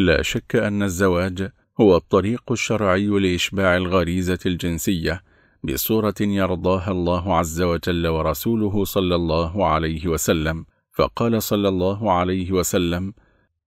لا شك أن الزواج هو الطريق الشرعي لإشباع الغريزة الجنسية بصورة يرضاها الله عز وجل ورسوله صلى الله عليه وسلم فقال صلى الله عليه وسلم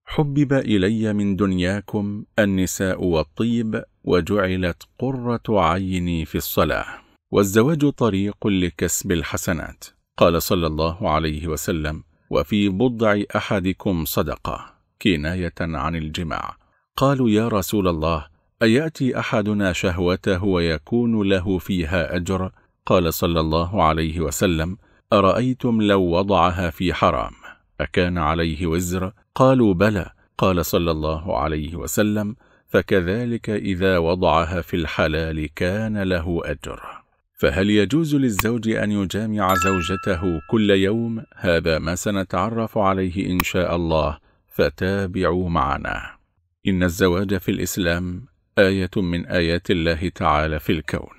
حبب إلي من دنياكم النساء والطيب وجعلت قرة عيني في الصلاة والزواج طريق لكسب الحسنات قال صلى الله عليه وسلم وفي بضع أحدكم صدقة كناية عن الجماع قالوا يا رسول الله أيأتي أحدنا شهوته ويكون له فيها أجر؟ قال صلى الله عليه وسلم أرأيتم لو وضعها في حرام أكان عليه وزر؟ قالوا بلى قال صلى الله عليه وسلم فكذلك إذا وضعها في الحلال كان له أجر فهل يجوز للزوج أن يجامع زوجته كل يوم؟ هذا ما سنتعرف عليه إن شاء الله فتابعوا معنا إن الزواج في الإسلام آية من آيات الله تعالى في الكون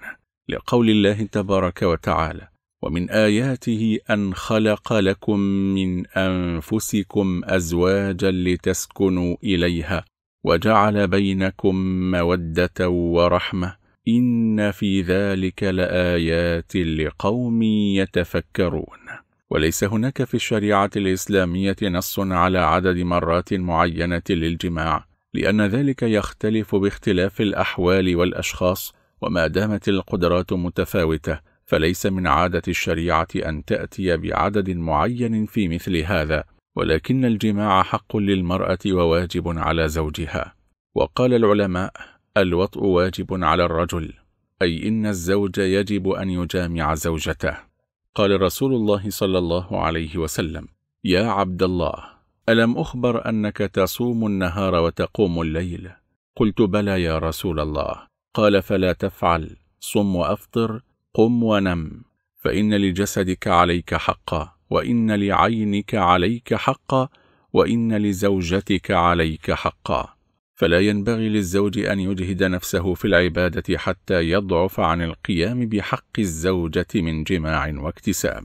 لقول الله تبارك وتعالى ومن آياته أن خلق لكم من أنفسكم أزواجا لتسكنوا إليها وجعل بينكم مودة ورحمة إن في ذلك لآيات لقوم يتفكرون وليس هناك في الشريعة الإسلامية نص على عدد مرات معينة للجماع لأن ذلك يختلف باختلاف الأحوال والأشخاص وما دامت القدرات متفاوتة فليس من عادة الشريعة أن تأتي بعدد معين في مثل هذا ولكن الجماع حق للمرأة وواجب على زوجها وقال العلماء الوطء واجب على الرجل أي إن الزوج يجب أن يجامع زوجته قال رسول الله صلى الله عليه وسلم يا عبد الله ألم أخبر أنك تصوم النهار وتقوم الليل قلت بلى يا رسول الله قال فلا تفعل صم وأفطر قم ونم فإن لجسدك عليك حقا وإن لعينك عليك حقا وإن لزوجتك عليك حقا فلا ينبغي للزوج أن يجهد نفسه في العبادة حتى يضعف عن القيام بحق الزوجة من جماع واكتساب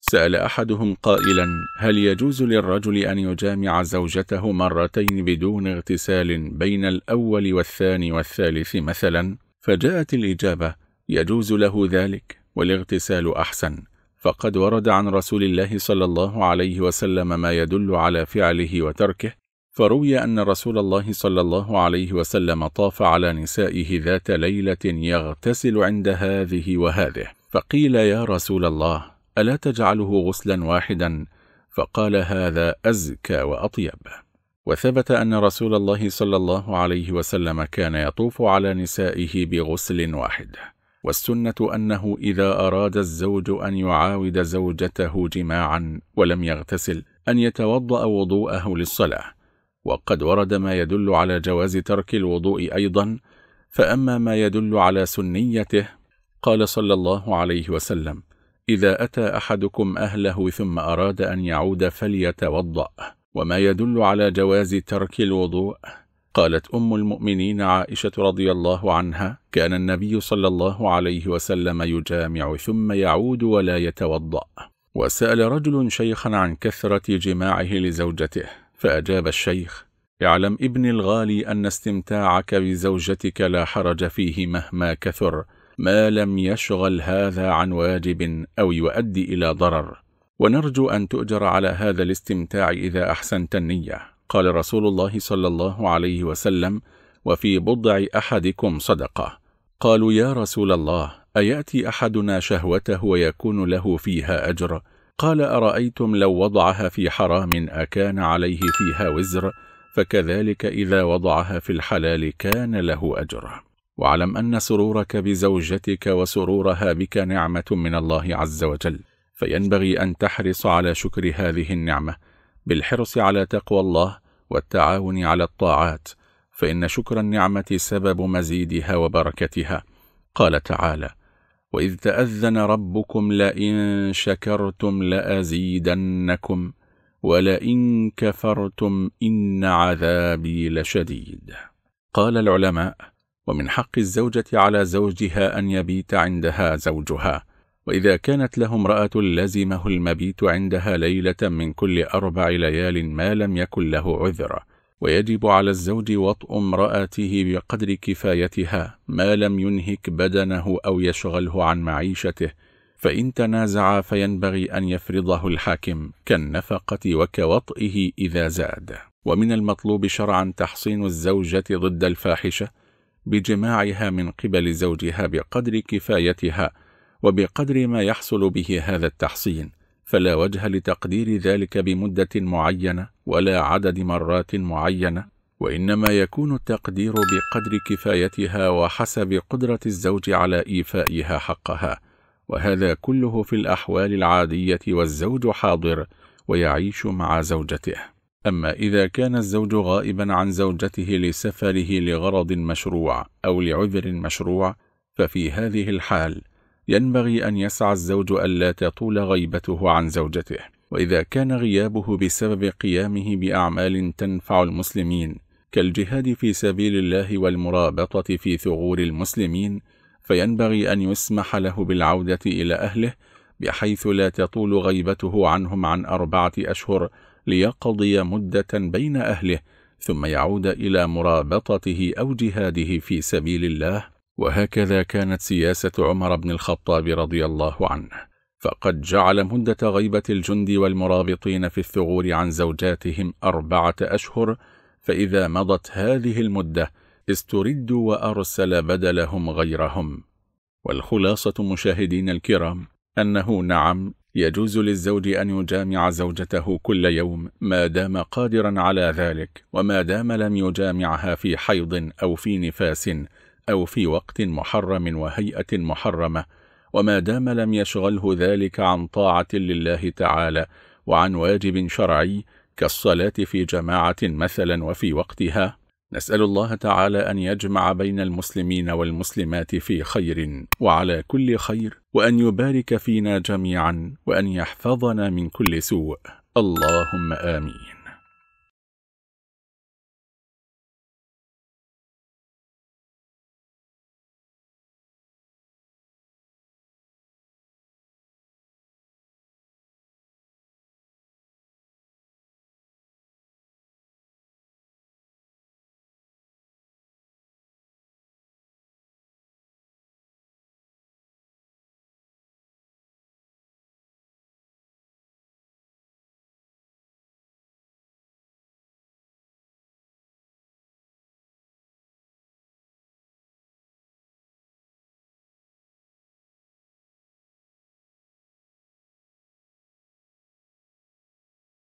سأل أحدهم قائلا هل يجوز للرجل أن يجامع زوجته مرتين بدون اغتسال بين الأول والثاني والثالث مثلا فجاءت الإجابة يجوز له ذلك والاغتسال أحسن فقد ورد عن رسول الله صلى الله عليه وسلم ما يدل على فعله وتركه فروي أن رسول الله صلى الله عليه وسلم طاف على نسائه ذات ليلة يغتسل عند هذه وهذه فقيل يا رسول الله ألا تجعله غسلا واحدا فقال هذا أزكى وأطيب وثبت أن رسول الله صلى الله عليه وسلم كان يطوف على نسائه بغسل واحد والسنة أنه إذا أراد الزوج أن يعاود زوجته جماعا ولم يغتسل أن يتوضأ وضوءه للصلاة وقد ورد ما يدل على جواز ترك الوضوء أيضا فأما ما يدل على سنيته قال صلى الله عليه وسلم إذا أتى أحدكم أهله ثم أراد أن يعود فليتوضأ وما يدل على جواز ترك الوضوء قالت أم المؤمنين عائشة رضي الله عنها كان النبي صلى الله عليه وسلم يجامع ثم يعود ولا يتوضأ وسأل رجل شيخا عن كثرة جماعه لزوجته فأجاب الشيخ اعلم ابن الغالي أن استمتاعك بزوجتك لا حرج فيه مهما كثر ما لم يشغل هذا عن واجب أو يؤدي إلى ضرر ونرجو أن تؤجر على هذا الاستمتاع إذا أحسنت النية قال رسول الله صلى الله عليه وسلم وفي بضع أحدكم صدقة قالوا يا رسول الله أيأتي أحدنا شهوته ويكون له فيها أجر؟ قال أرأيتم لو وضعها في حرام أكان عليه فيها وزر فكذلك إذا وضعها في الحلال كان له أجر واعلم أن سرورك بزوجتك وسرورها بك نعمة من الله عز وجل فينبغي أن تحرص على شكر هذه النعمة بالحرص على تقوى الله والتعاون على الطاعات فإن شكر النعمة سبب مزيدها وبركتها قال تعالى وإذ تأذن ربكم لئن شكرتم لأزيدنكم ولئن كفرتم إن عذابي لشديد قال العلماء ومن حق الزوجة على زوجها أن يبيت عندها زوجها وإذا كانت له امرأة لزمه المبيت عندها ليلة من كل أربع ليال ما لم يكن له عذر ويجب على الزوج وطء امرأته بقدر كفايتها ما لم ينهك بدنه أو يشغله عن معيشته فإن تنازع فينبغي أن يفرضه الحاكم كالنفقة وكوطئه إذا زاد ومن المطلوب شرعا تحصين الزوجة ضد الفاحشة بجماعها من قبل زوجها بقدر كفايتها وبقدر ما يحصل به هذا التحصين فلا وجه لتقدير ذلك بمدة معينة ولا عدد مرات معينة وإنما يكون التقدير بقدر كفايتها وحسب قدرة الزوج على إيفائها حقها وهذا كله في الأحوال العادية والزوج حاضر ويعيش مع زوجته أما إذا كان الزوج غائبا عن زوجته لسفره لغرض مشروع أو لعذر مشروع ففي هذه الحال ينبغي أن يسعى الزوج ألا تطول غيبته عن زوجته وإذا كان غيابه بسبب قيامه بأعمال تنفع المسلمين كالجهاد في سبيل الله والمرابطة في ثغور المسلمين فينبغي أن يسمح له بالعودة إلى أهله بحيث لا تطول غيبته عنهم عن أربعة أشهر ليقضي مدة بين أهله ثم يعود إلى مرابطته أو جهاده في سبيل الله وهكذا كانت سياسة عمر بن الخطاب رضي الله عنه فقد جعل مدة غيبة الجند والمرابطين في الثغور عن زوجاتهم أربعة أشهر فإذا مضت هذه المدة استردوا وأرسل بدلهم غيرهم والخلاصة مشاهدين الكرام أنه نعم يجوز للزوج أن يجامع زوجته كل يوم ما دام قادرا على ذلك وما دام لم يجامعها في حيض أو في نفاس أو في وقت محرم وهيئة محرمة وما دام لم يشغله ذلك عن طاعة لله تعالى وعن واجب شرعي كالصلاة في جماعة مثلا وفي وقتها نسأل الله تعالى أن يجمع بين المسلمين والمسلمات في خير وعلى كل خير وأن يبارك فينا جميعا وأن يحفظنا من كل سوء اللهم آمين